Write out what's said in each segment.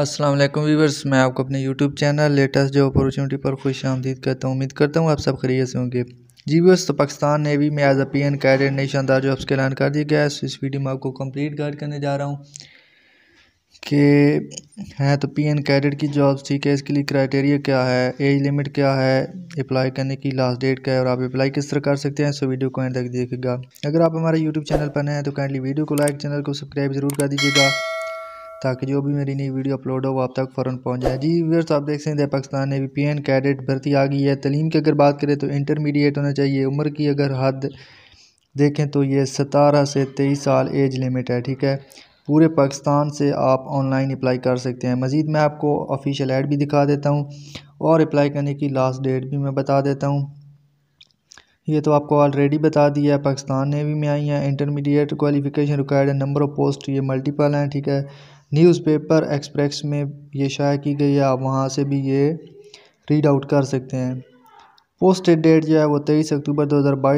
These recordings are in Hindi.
अस्सलाम वालेकुम वीवर्स मैं आपको अपने यूट्यूब चैनल लेटेस्ट जो अपॉर्चुनिटी पर खुश आमदीद करता हूँ उम्मीद करता हूँ आप सब खरीद से होंगे जी वीवर्स तो पाकिस्तान नेवी में as a P N cadet नई शानदार जॉब्स का ऐलान कर दिया गया है तो इस वीडियो में आपको कंप्लीट गाइड करने जा रहा हूँ कि हैं तो पी एन कैडेट की जॉब्स ठीक है इसके लिए क्राइटेरिया क्या है एज लिमिट क्या है अप्लाई करने की लास्ट डेट क्या है और आप अप्लाई किस तरह कर सकते हैं सो वीडियो को एंड तक देखिएगा अगर आप हमारे यूट्यूब चैनल पर नए हैं तो काइंडली वीडियो को लाइक चैनल को सब्सक्राइब जरूर कर दीजिएगा ताकि जो भी मेरी नई वीडियो अपलोड हो वो आप तक फ़ौरन पहुँच जाए जी व्यवर्स आप देख सकते हैं पाकिस्तान ने पी एन कैडेट भर्ती आ गई है तलीम की अगर बात करें तो इंटरमीडिएट होना चाहिए उम्र की अगर हद देखें तो ये सतारह से तेईस साल एज लिमिट है ठीक है पूरे पाकिस्तान से आप ऑनलाइन अप्लाई कर सकते हैं मज़ीद मैं आपको ऑफिशियल ऐड भी दिखा देता हूँ और अप्लाई करने की लास्ट डेट भी मैं बता देता हूँ ये तो आपको ऑलरेडी बता दिया है पाकिस्तान नेवी में आई हैं इंटरमीडिएट क्वालिफिकेशन रिक्वायर्ड है नंबर ऑफ पोस्ट ये मल्टीपल हैं ठीक है न्यूज़पेपर एक्सप्रेस में ये शाया की गई है आप वहाँ से भी ये रीड आउट कर सकते हैं पोस्टेड डेट जो है वो तेईस अक्टूबर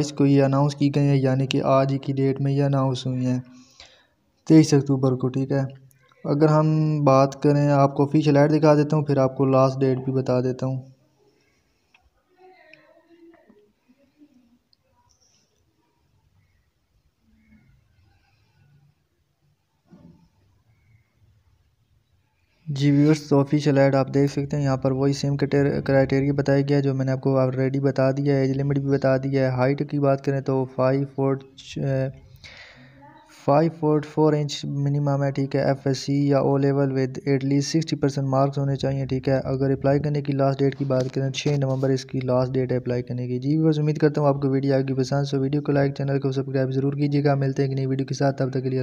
2022 को ये अनाउंस की गई है यानी कि आज ही की डेट में ये अनाउंस हुई हैं तेईस अक्टूबर को ठीक है अगर हम बात करें आपको ऑफिशियल ऐड दिखा देता हूँ फिर आपको लास्ट डेट भी बता देता हूँ जी व्यूअर्स तो ऑफिशियल ऐड आप देख सकते हैं यहाँ पर वही सेम क्राइटेरिया बताया गया है जो मैंने आपको ऑलरेडी बता दिया है एज लिमिट भी बता दिया है हाइट की बात करें तो five foot five foot four inch minimum है ठीक है एफ एस सी या O level with at least sixty percent marks होने चाहिए ठीक है अगर अप्लाई करने की लास्ट डेट की बात करें छः नवंबर इसकी लास्ट डेट है अप्लाई करने की जी बस उम्मीद करता हूँ आपको वीडियो आपकी पसंद सो वीडियो को लाइक चैनल को सब्सक्राइब जरूर कीजिएगा मिलते हैं कि नई वीडियो के साथ तब तक के लिए